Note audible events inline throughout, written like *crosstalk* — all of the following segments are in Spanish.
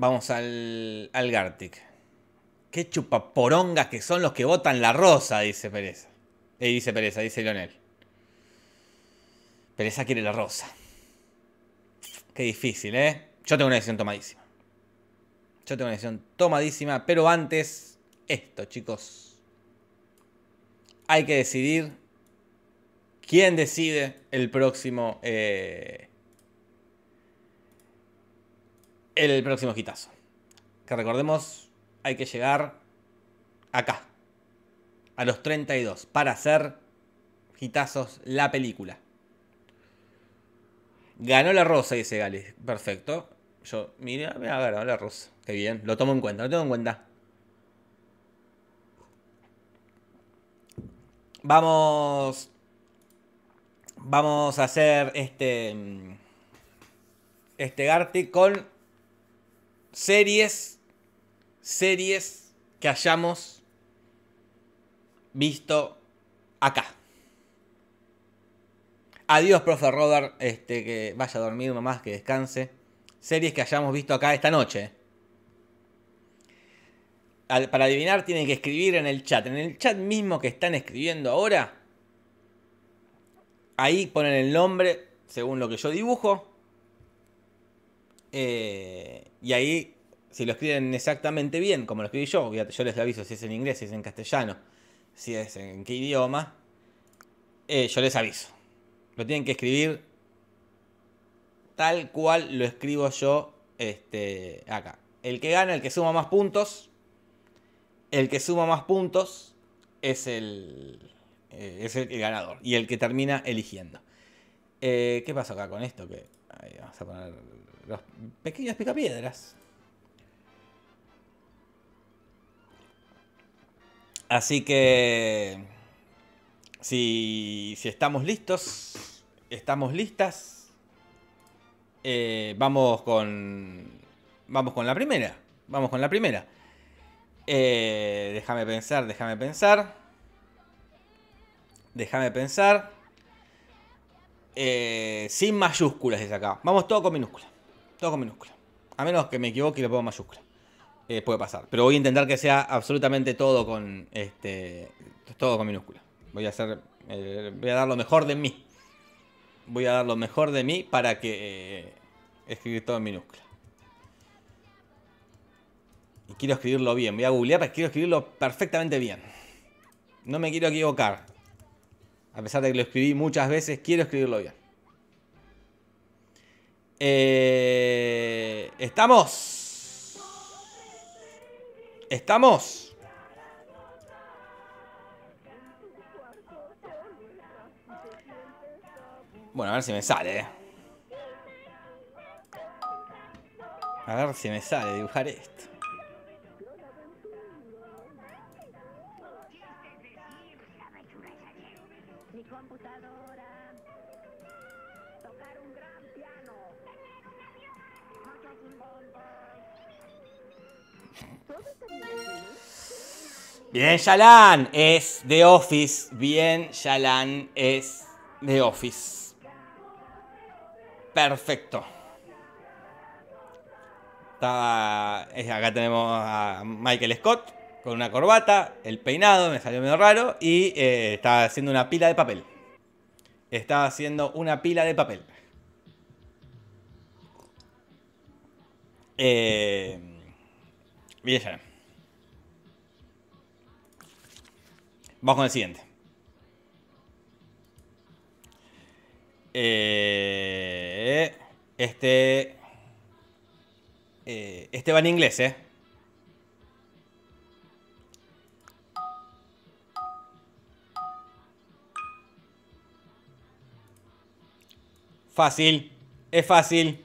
Vamos al, al Gartic. Qué chupaporongas que son los que votan la rosa, dice Pereza. Y eh, dice Pereza, dice Leonel. Pereza quiere la rosa. Qué difícil, ¿eh? Yo tengo una decisión tomadísima. Yo tengo una decisión tomadísima, pero antes, esto, chicos. Hay que decidir quién decide el próximo eh, el próximo gitazo Que recordemos, hay que llegar acá, a los 32, para hacer gitazos la película. Ganó la rosa, dice Gales. Perfecto. Yo, mira, me ha ganado la rosa. Qué bien, lo tomo en cuenta, lo tengo en cuenta. Vamos. Vamos a hacer este. Mm, este Garty con series, series que hayamos visto acá. Adiós, profe Robert, este, que vaya a dormir nomás, que descanse. Series que hayamos visto acá esta noche. para adivinar tienen que escribir en el chat. En el chat mismo que están escribiendo ahora, ahí ponen el nombre según lo que yo dibujo. Eh, y ahí, si lo escriben exactamente bien, como lo escribí yo, yo les aviso si es en inglés, si es en castellano, si es en qué idioma, eh, yo les aviso. Lo tienen que escribir tal cual lo escribo yo este, acá. El que gana, el que suma más puntos, el que suma más puntos es el, eh, es el, ganador y el que termina eligiendo. Eh, ¿Qué pasó acá con esto? Ahí vamos a poner los pequeños picapiedras. Así que... Si, si estamos listos, estamos listas, eh, vamos con... Vamos con la primera. Vamos con la primera. Eh, déjame pensar, déjame pensar. Déjame pensar. Eh, sin mayúsculas desde acá. Vamos todo con minúsculas. Todo con minúsculas. A menos que me equivoque y lo ponga mayúscula. Eh, puede pasar. Pero voy a intentar que sea absolutamente todo con este. Todo con minúscula. Voy a hacer. Eh, voy a dar lo mejor de mí. Voy a dar lo mejor de mí para que escribir todo en minúscula. Y quiero escribirlo bien. Voy a googlear quiero escribirlo perfectamente bien. No me quiero equivocar. A pesar de que lo escribí muchas veces, quiero escribirlo bien. Eh, ¿Estamos? ¿Estamos? Bueno, a ver si me sale. Eh. A ver si me sale dibujar esto. mi computadora, tocar un gran piano, Bien, Shalan es de Office. Bien, Shalan es de Office. Perfecto. Está, acá tenemos a Michael Scott con una corbata, el peinado me salió medio raro y eh, estaba haciendo una pila de papel. Estaba haciendo una pila de papel. Eh, ya. Vamos con el siguiente. Eh, este. Eh, este va en inglés, ¿eh? Fácil. Es fácil.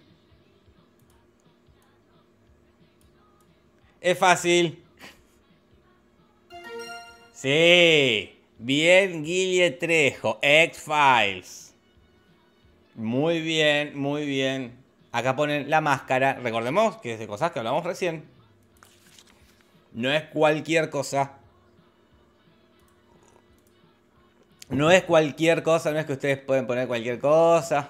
Es fácil. Sí. Bien, Guille Trejo. X-Files. Muy bien, muy bien. Acá ponen la máscara. Recordemos que es de cosas que hablamos recién. No es cualquier cosa. No es cualquier cosa, no es que ustedes pueden poner cualquier cosa.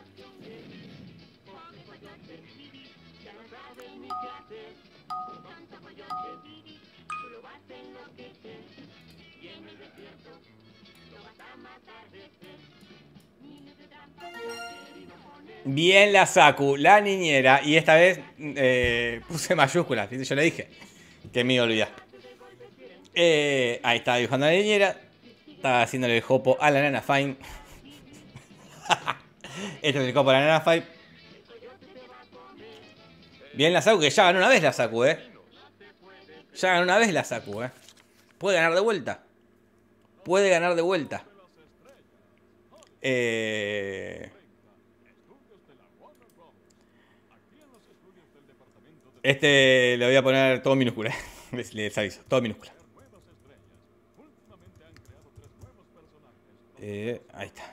Bien la Saku, la niñera. Y esta vez eh, puse mayúsculas, yo le dije. Que me olvidas eh, ahí estaba dibujando a la niñera. Estaba haciéndole el hopo a la nana Fine. *laughs* Esto es el copo a la nana Fine. Bien la Saku, que ya ganó una vez la Saku, ¿eh? Ya ganó una vez la Saku, ¿eh? Puede ganar de vuelta. Puede ganar de vuelta. Eh, este le voy a poner todo en minúscula. Eh. *laughs* aviso, todo en minúscula. Eh, ahí está.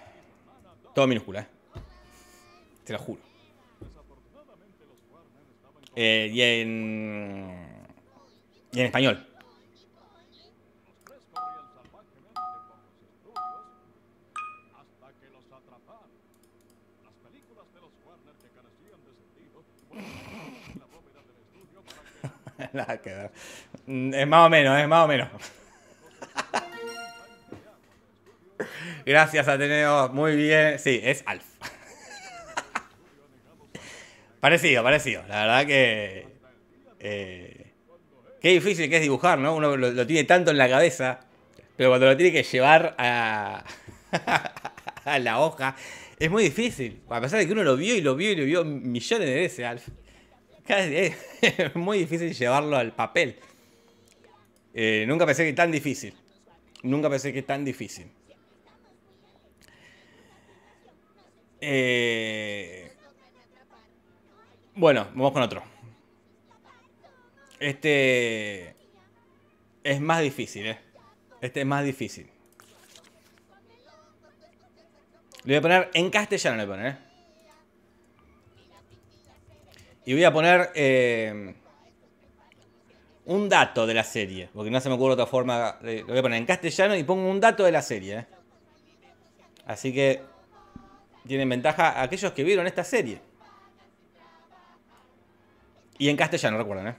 Todo minúscula, eh. Te lo juro. y en. Y en español. Mm, es más o menos, es más o menos. Gracias, Ateneo. Muy bien. Sí, es Alf. parecido, parecido. La verdad que. Eh, qué difícil que es dibujar, ¿no? Uno lo, tiene tanto en la cabeza, pero cuando lo tiene que llevar a, *laughs* a la hoja, es muy difícil. A pesar de que uno lo vio y lo vio y lo vio millones de veces, Alf. Es eh, *laughs* muy difícil llevarlo al papel. Eh, nunca pensé que tan difícil. Nunca pensé que tan difícil. Eh, bueno, vamos con otro. Este es más difícil, ¿eh? Este es más difícil. Le voy a poner en castellano, le voy a poner, ¿eh? Y voy a poner eh, un dato de la serie, porque no se me ocurre otra forma. Lo voy a poner en castellano y pongo un dato de la serie. Eh. Así que tienen ventaja aquellos que vieron esta serie. Y en castellano, recuerden, ¿eh?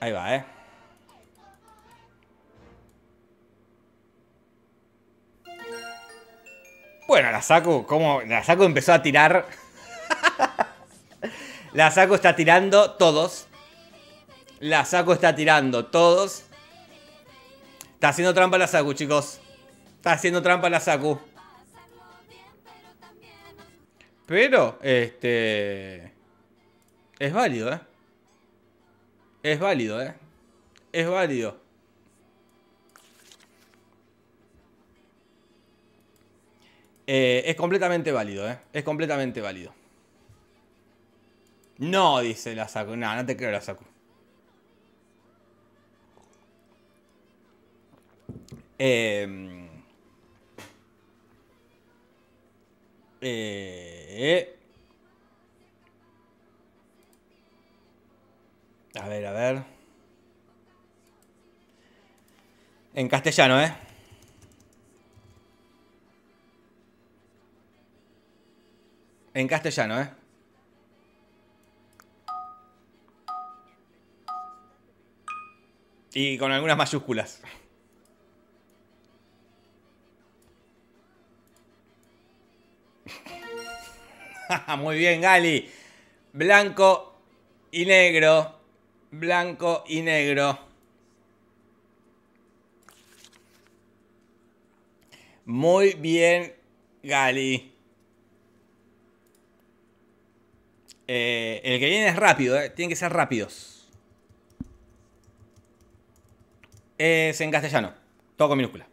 Ahí va, ¿eh? Bueno, la saco, como la saco empezó a tirar. la saco está tirando todos. La saco está tirando todos. Está haciendo trampa la Saku, chicos. Está haciendo trampa la Saku. Pero, este... Es válido, ¿eh? Es válido, ¿eh? Es válido. Eh, es completamente válido, ¿eh? Es completamente válido. No, dice la saco No, no te creo la saco em, eh, a ver, a ver. En castellano, ¿eh? En castellano, ¿eh? Y con algunas mayúsculas. *laughs* Muy bien, Gali. Blanco y negro. Blanco y negro. Muy bien, Gali. Eh, el que viene es rápido, eh. tienen que ser rápidos. Es en castellano, todo con minúscula.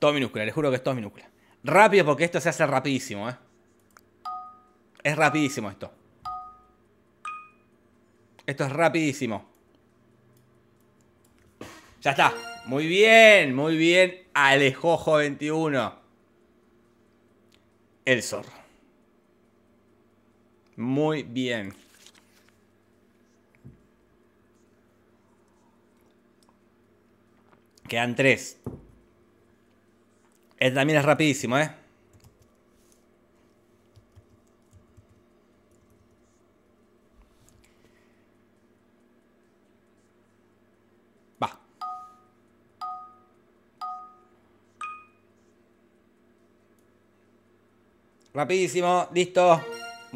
Todo minúscula, les juro que es todo minúscula. Rápido porque esto se hace rapidísimo, eh. Es rapidísimo esto. Esto es rapidísimo. Ya está. Muy bien, muy bien. Alejojo 21. El zorro. Muy bien. Quedan tres. Él también es rapidísimo, ¿eh? Va. Rapidísimo, listo.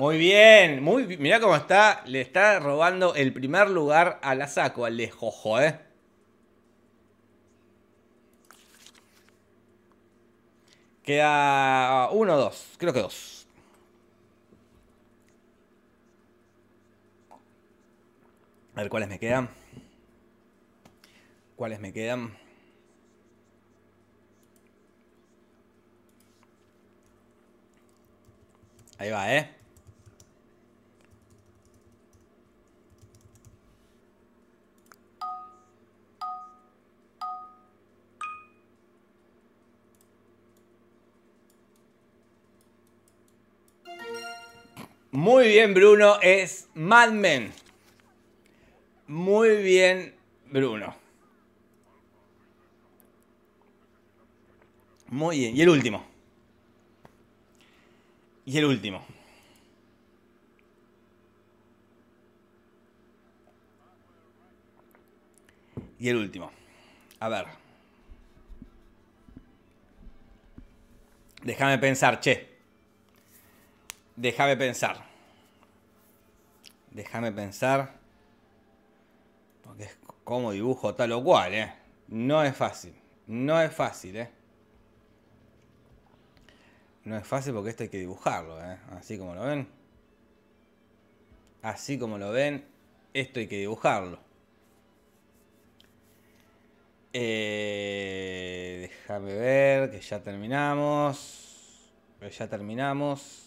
Muy bien, muy mira cómo está, le está robando el primer lugar a la saco, al de Jojo, ¿eh? Queda ah, uno o dos, creo que dos. A ver cuáles me quedan. ¿Cuáles me quedan? Ahí va, ¿eh? Muy bien, Bruno, es Mad Men. Muy bien, Bruno. Muy bien, y el último. Y el último. Y el último. A ver. Déjame pensar, che. Déjame pensar. Déjame pensar. Porque es como dibujo tal o cual, ¿eh? No es fácil. No es fácil, ¿eh? No es fácil porque esto hay que dibujarlo, ¿eh? Así como lo ven. Así como lo ven, esto hay que dibujarlo. Eh, déjame ver que ya terminamos. Ya terminamos.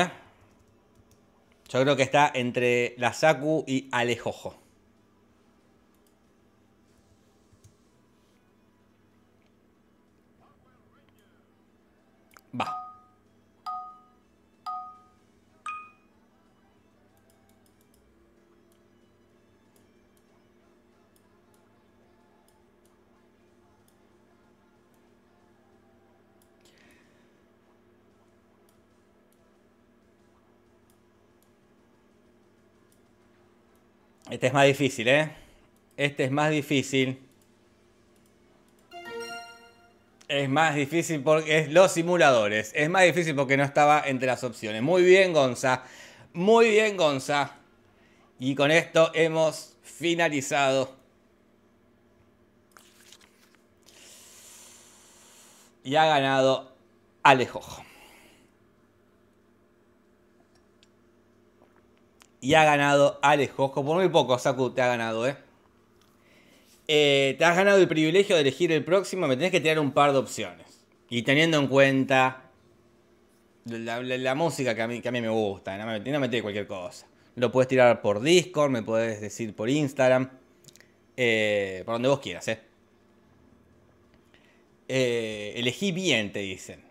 ¿eh? Yo creo que está entre la Saku y Alejojo. Este es más difícil, ¿eh? Este es más difícil. Es más difícil porque es los simuladores. Es más difícil porque no estaba entre las opciones. Muy bien, Gonza. Muy bien, Gonza. Y con esto hemos finalizado. Y ha ganado Alejo. y ha ganado Alex Por muy poco, Saku, te ha ganado, ¿eh? ¿eh? Te has ganado el privilegio de elegir el próximo. Me tenés que tirar un par de opciones. Y teniendo en cuenta la, música que a, mí, a mí me gusta, no me, no cualquier cosa. Lo puedes tirar por Discord, me puedes decir por Instagram, eh, por donde vos quieras, ¿eh? ¿eh? Elegí bien, te dicen.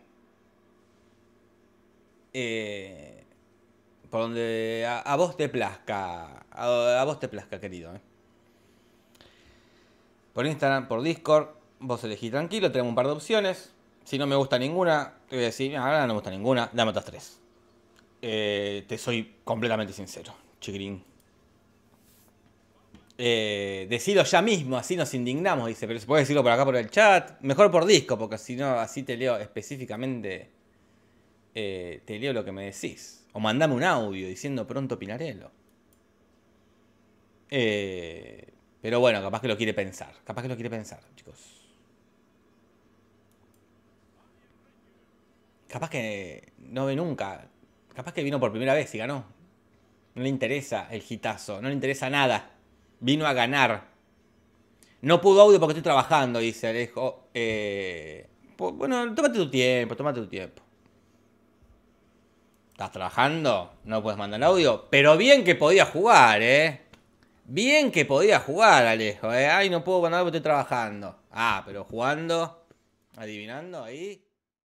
Eh, por donde a, vos te plazca, a, vos te plazca, querido. Eh. Por Instagram, por Discord, vos elegís tranquilo, tenemos un par de opciones. Si no me gusta ninguna, te voy a decir, ah, ahora no me gusta ninguna, dame otras tres. Eh, te soy completamente sincero, chiquirín. Eh, decilo ya mismo, así nos indignamos, dice, pero se puede decirlo por acá por el chat, mejor por disco, porque si no, así te leo específicamente, eh, te leo lo que me decís. O mandame un audio diciendo pronto Pinarello. Eh, pero bueno, capaz que lo quiere pensar. Capaz que lo quiere pensar, chicos. Capaz que no ve nunca. Capaz que vino por primera vez y ganó. No le interesa el gitazo, no le interesa nada. Vino a ganar. No pudo audio porque estoy trabajando, dice Alejo. Eh, bueno, tómate tu tiempo, tómate tu tiempo. Estás trabajando, no puedes mandar audio. Pero bien que podía jugar, ¿eh? Bien que podía jugar, Alejo, ¿eh? Ay, no puedo mandar porque estoy trabajando. Ah, pero jugando, adivinando ahí.